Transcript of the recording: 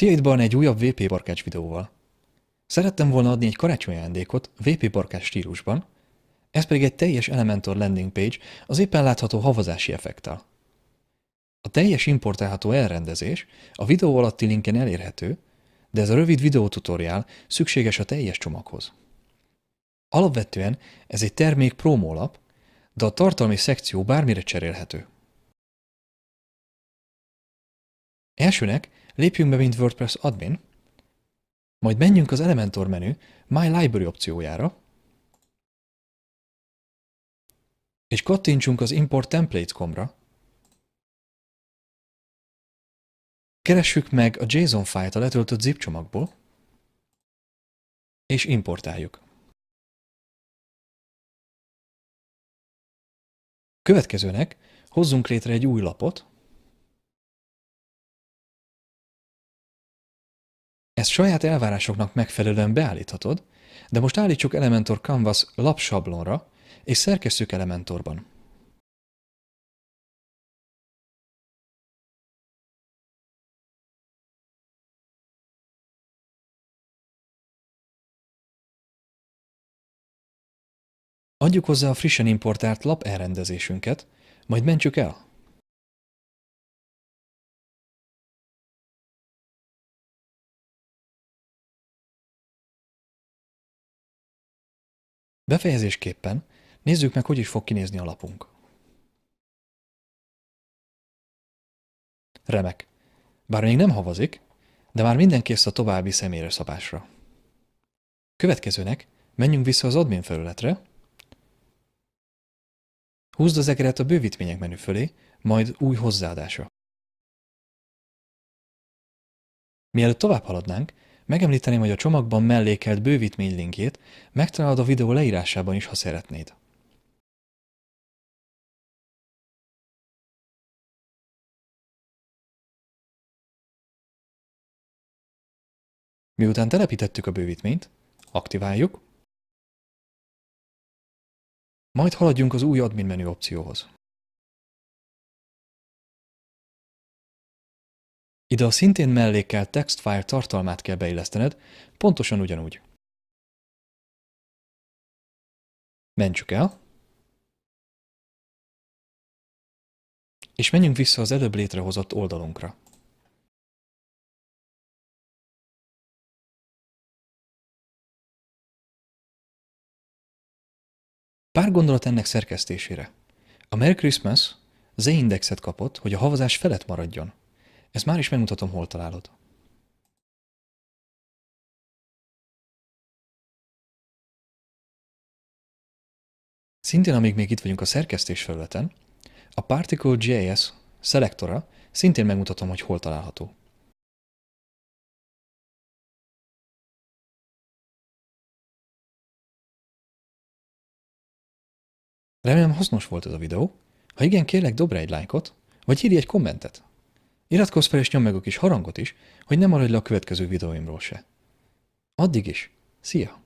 Szia itt Barna egy újabb VP Barkács videóval. Szerettem volna adni egy karácsonyi ajándékot VP Barkács stílusban, ez pedig egy teljes Elementor landing page az éppen látható havazási effekttel. A teljes importálható elrendezés a videó alatti linken elérhető, de ez a rövid videótutoriál szükséges a teljes csomaghoz. Alapvetően ez egy termék promólap, de a tartalmi szekció bármire cserélhető. Elsőnek Lépjünk be, mint WordPress admin, majd menjünk az Elementor menü My Library opciójára, és kattintsunk az Import Template komra keressük meg a JSON fájlt a letöltött zip csomagból, és importáljuk. Következőnek hozzunk létre egy új lapot, Ezt saját elvárásoknak megfelelően beállíthatod, de most állítsuk Elementor Canvas lapsablonra, és szerkesztjük Elementorban. Adjuk hozzá a frissen importált lap elrendezésünket, majd mentsük el. Befejezésképpen nézzük meg, hogy is fog kinézni a lapunk. Remek. Bár még nem havazik, de már minden kész a további személyre szabásra. Következőnek menjünk vissza az admin felületre, húzd az egeret a bővítmények menü fölé, majd új hozzáadása. Mielőtt tovább haladnánk, Megemlíteném, hogy a csomagban mellékelt bővítmény linkjét megtalálod a videó leírásában is, ha szeretnéd. Miután telepítettük a bővítményt, aktiváljuk, majd haladjunk az új admin menü opcióhoz. Ide a szintén mellékelt textfile tartalmát kell beillesztened, pontosan ugyanúgy. Mentsük el. És menjünk vissza az előbb létrehozott oldalunkra. Pár gondolat ennek szerkesztésére. A Merry Christmas Z-indexet kapott, hogy a havazás felett maradjon. Ezt már is megmutatom, hol találod. Szintén, amíg még itt vagyunk a szerkesztés felületen, a Particle.js szelektora szintén megmutatom, hogy hol található. Remélem hasznos volt ez a videó. Ha igen, kérlek dob egy lájkot, vagy írj egy kommentet. Iratkozz fel és nyomd meg a kis harangot is, hogy ne maradj le a következő videóimról se. Addig is, szia!